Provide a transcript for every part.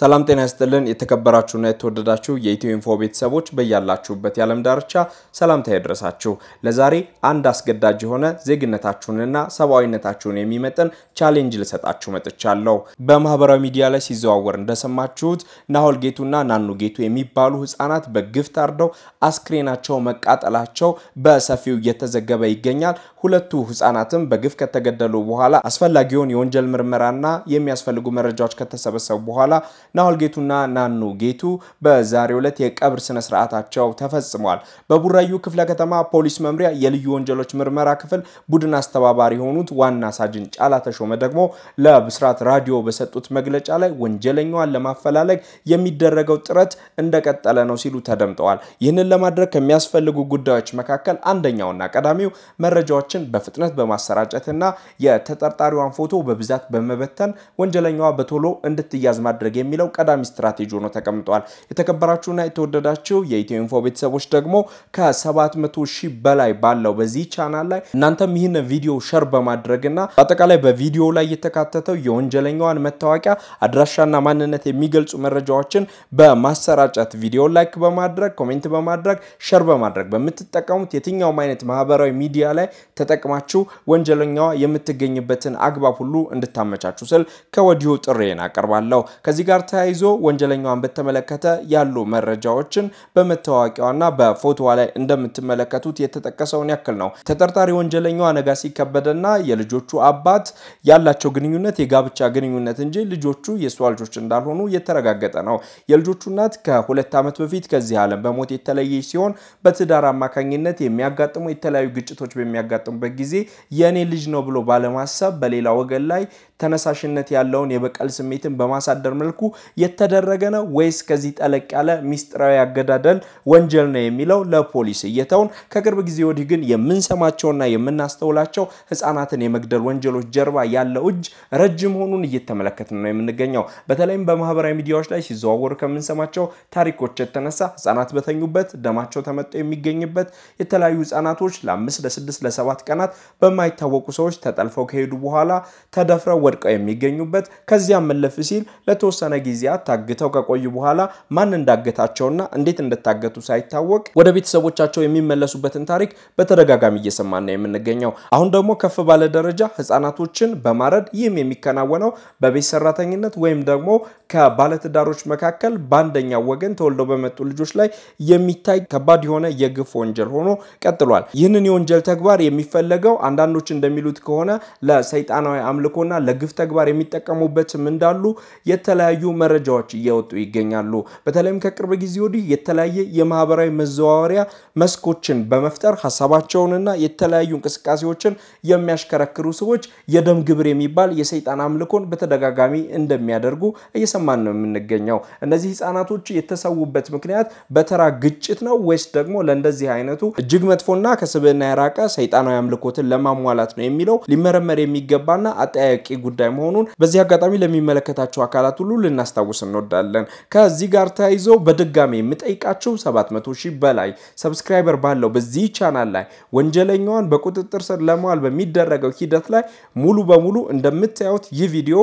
ሰላም ጤና ይስጥልን። የተከበራችሁና የተወደዳችሁ የኢትዮ ኢንፎ ቤተሰቦች በያላችሁበት የዓለም ዳርቻ ሰላምታ ይድረሳችሁ። ለዛሬ አንድ አስገዳጅ የሆነ ዜግነታችሁንና ሰብአዊነታችሁን የሚመጥን ቻሌንጅ ልሰጣችሁ መጥቻለሁ። በማህበራዊ ሚዲያ ላይ ሲዘዋወር እንደሰማችሁት ናሆል ጌቱና ናኑ ጌቱ የሚባሉ ህጻናት በግፍ ታርደው አስክሬናቸው መቃጠላቸው በሰፊው እየተዘገበ ይገኛል። ሁለቱ ህጻናትም በግፍ ከተገደሉ በኋላ አስፈላጊውን የወንጀል ምርመራና የሚያስፈልጉ መረጃዎች ከተሰበሰቡ በኋላ ናሆል ጌቱና ናኑ ጌቱ በዛሬ ዕለት የቀብር ስነ ስርዓታቸው ተፈጽሟል። በቡራዩ ክፍለ ከተማ ፖሊስ መምሪያ የልዩ ወንጀሎች ምርመራ ክፍል ቡድን አስተባባሪ የሆኑት ዋና ሳጅን ጫላ ተሾመ ደግሞ ለብስራት ራዲዮ በሰጡት መግለጫ ላይ ወንጀለኛዋን ለማፈላለግ የሚደረገው ጥረት እንደቀጠለ ነው ሲሉ ተደምጠዋል። ይህንን ለማድረግ ከሚያስፈልጉ ጉዳዮች መካከል አንደኛውና ቀዳሚው መረጃዎችን በፍጥነት በማሰራጨትና የተጠርጣሪዋን ፎቶ በብዛት በመበተን ወንጀለኛዋ በቶሎ እንድትያዝ ማድረግ የሚ የሚለው ቀዳሚ ስትራቴጂ ሆኖ ተቀምጧል። የተከበራችሁና የተወደዳችሁ የኢትዮ ኢንፎ ቤተሰቦች ደግሞ ከ700 ሺህ በላይ ባለው በዚህ ቻናል ላይ እናንተም ይህን ቪዲዮ ሸር በማድረግና በአጠቃላይ በቪዲዮ ላይ የተካተተው የወንጀለኛዋን መታወቂያ አድራሻና ማንነት የሚገልጹ መረጃዎችን በማሰራጨት ቪዲዮ ላይክ በማድረግ ኮሜንት በማድረግ ሸር በማድረግ በምትጠቀሙት የትኛውም አይነት ማህበራዊ ሚዲያ ላይ ተጠቅማችሁ ወንጀለኛዋ የምትገኝበትን አግባብ ሁሉ እንድታመቻችሁ ስል ከወዲሁ ጥሬን አቀርባለሁ። ከዚህ ጋር ተያይዞ ወንጀለኛዋን በተመለከተ ያሉ መረጃዎችን በመታወቂያዋና በፎቶዋ ላይ እንደምትመለከቱት የተጠቀሰውን ያክል ነው። ተጠርጣሪ ወንጀለኛዋ ነጋሲ ከበደና የልጆቹ አባት ያላቸው ግንኙነት የጋብቻ ግንኙነት እንጂ ልጆቹ የእሷ ልጆች እንዳልሆኑ የተረጋገጠ ነው። የልጆቹ እናት ከሁለት ዓመት በፊት ከዚህ ዓለም በሞት የተለየች ሲሆን በትዳር አማካኝነት የሚያጋጥሙ የተለያዩ ግጭቶች በሚያጋጥሙበት ጊዜ የእኔ ልጅ ነው ብሎ ባለማሰብ በሌላ ወገን ላይ ተነሳሽነት ያለውን የበቀል ስሜትን በማሳደር መልኩ የተደረገ ነው ወይስ ከዚህ ጠለቅ ያለ ሚስጥራዊ አገዳደል ወንጀል ነው የሚለው ለፖሊስ እየተውን፣ ከቅርብ ጊዜ ወዲህ ግን የምንሰማቸውና የምናስተውላቸው ህጻናትን የመግደል ወንጀሎች ጀርባ ያለው እጅ ረጅም ሆኑን እየተመለከትን ነው የምንገኘው። በተለይም በማህበራዊ ሚዲያዎች ላይ ሲዘዋወሩ ከምንሰማቸው ታሪኮች የተነሳ ህጻናት በተኙበት ደማቸው ተመጦ የሚገኝበት የተለያዩ ህጻናቶች ለአምስት ለስድስት ለሰባት ቀናት በማይታወቁ ሰዎች ተጠልፈው ከሄዱ በኋላ ተደፍረው ወድቀው የሚገኙበት ከዚያም መለፍ ሲል ለተወሰነ ጊዜያት ታግተው ከቆዩ በኋላ ማን እንዳገታቸውና እንዴት እንደታገቱ ሳይታወቅ ወደ ቤተሰቦቻቸው የሚመለሱበትን ታሪክ በተደጋጋሚ እየሰማን ነው የምንገኘው። አሁን ደግሞ ከፍ ባለ ደረጃ ህጻናቶችን በማረድ ይህም የሚከናወነው በቤት ሰራተኝነት ወይም ደግሞ ከባለትዳሮች መካከል በአንደኛው ወገን ተወልደው በመጡ ልጆች ላይ የሚታይ ከባድ የሆነ የግፍ ወንጀል ሆኖ ቀጥሏል። ይህንን የወንጀል ተግባር የሚፈለገው አንዳንዶች እንደሚሉት ከሆነ ለሰይጣናዊ አምልኮና ለግፍ ተግባር የሚጠቀሙበትም እንዳሉ የተለያዩ መረጃዎች እየወጡ ይገኛሉ። በተለይም ከቅርብ ጊዜ ወዲህ የተለያየ የማህበራዊ መዘዋወሪያ መስኮችን በመፍጠር ሀሳባቸውንና የተለያዩ እንቅስቃሴዎችን የሚያሽከረክሩ ሰዎች የደም ግብር የሚባል የሰይጣን አምልኮን በተደጋጋሚ እንደሚያደርጉ እየሰማን ነው የምንገኘው። እነዚህ ህጻናቶች የተሰዉበት ምክንያት በተራ ግጭት ነው ወይስ ደግሞ ለእንደዚህ አይነቱ እጅግ መጥፎና ከስብዕና የራቀ ሰይጣናዊ አምልኮትን ለማሟላት ነው የሚለው ሊመረመር የሚገባና አጠያቂ ጉዳይ መሆኑን በዚህ አጋጣሚ ለሚመለከታቸው አካላት ሁሉ ልናስታውስ እንወዳለን። ከዚህ ጋር ተያይዞ በድጋሚ የምጠይቃችሁ 700 ሺህ በላይ ሰብስክራይበር ባለው በዚህ ቻናል ላይ ወንጀለኛዋን በቁጥጥር ስር ለመዋል በሚደረገው ሂደት ላይ ሙሉ በሙሉ እንደምታዩት ይህ ቪዲዮ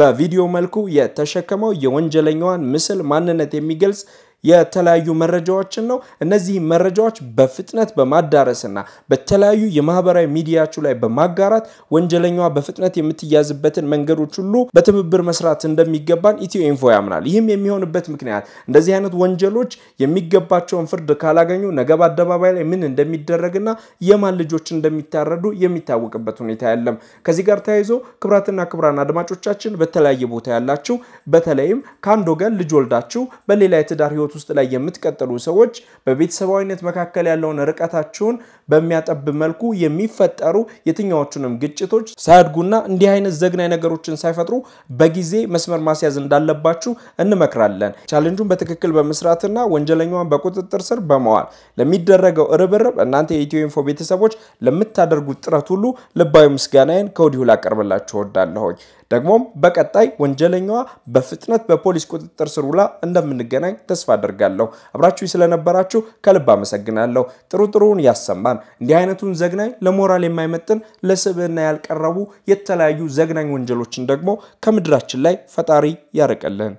በቪዲዮ መልኩ የተሸከመው የወንጀለኛዋን ምስል ማንነት የሚገልጽ የተለያዩ መረጃዎችን ነው። እነዚህ መረጃዎች በፍጥነት በማዳረስና በተለያዩ የማህበራዊ ሚዲያችሁ ላይ በማጋራት ወንጀለኛዋ በፍጥነት የምትያዝበትን መንገዶች ሁሉ በትብብር መስራት እንደሚገባን ኢትዮ ኢንፎ ያምናል። ይህም የሚሆንበት ምክንያት እንደዚህ አይነት ወንጀሎች የሚገባቸውን ፍርድ ካላገኙ ነገ በአደባባይ ላይ ምን እንደሚደረግና የማን ልጆች እንደሚታረዱ የሚታወቅበት ሁኔታ የለም። ከዚህ ጋር ተያይዞ ክብራትና ክብራን አድማጮቻችን በተለያየ ቦታ ያላችሁ በተለይም ከአንድ ወገን ልጅ ወልዳችሁ በሌላ የትዳር ህይወት ውስጥ ላይ የምትቀጥሉ ሰዎች በቤተሰባዊነት መካከል ያለውን ርቀታችሁን በሚያጠብ መልኩ የሚፈጠሩ የትኛዎቹንም ግጭቶች ሳያድጉና እንዲህ አይነት ዘግናይ ነገሮችን ሳይፈጥሩ በጊዜ መስመር ማስያዝ እንዳለባችሁ እንመክራለን። ቻሌንጁን በትክክል በመስራትና ወንጀለኛዋን በቁጥጥር ስር በመዋል ለሚደረገው እርብርብ እናንተ የኢትዮ ኢንፎ ቤተሰቦች ለምታደርጉት ጥረት ሁሉ ልባዊ ምስጋናዬን ከወዲሁ ላቀርብላችሁ እወዳለሁኝ። ደግሞም በቀጣይ ወንጀለኛዋ በፍጥነት በፖሊስ ቁጥጥር ስር ውላ እንደምንገናኝ ተስፋ አደርጋለሁ። አብራችሁ ስለነበራችሁ ከልብ አመሰግናለሁ። ጥሩ ጥሩውን ያሰማን። እንዲህ አይነቱን ዘግናኝ ለሞራል የማይመጥን ለስብዕና ያልቀረቡ የተለያዩ ዘግናኝ ወንጀሎችን ደግሞ ከምድራችን ላይ ፈጣሪ ያርቅልን።